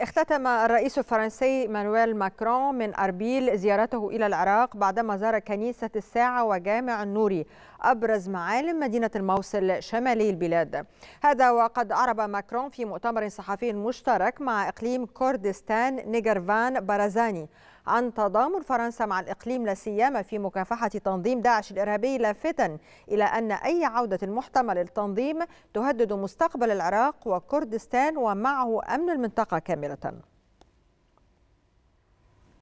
اختتم الرئيس الفرنسي مانويل ماكرون من أربيل زيارته إلى العراق بعدما زار كنيسة الساعة وجامع النوري أبرز معالم مدينة الموصل شمالي البلاد هذا وقد أعرب ماكرون في مؤتمر صحفي مشترك مع إقليم كردستان نيجرفان بارازاني عن تضامن فرنسا مع الإقليم لا سيما في مكافحة تنظيم داعش الإرهابي لافتا إلى أن أي عودة محتمله للتنظيم تهدد مستقبل العراق وكردستان ومعه أمن المنطقة كاملة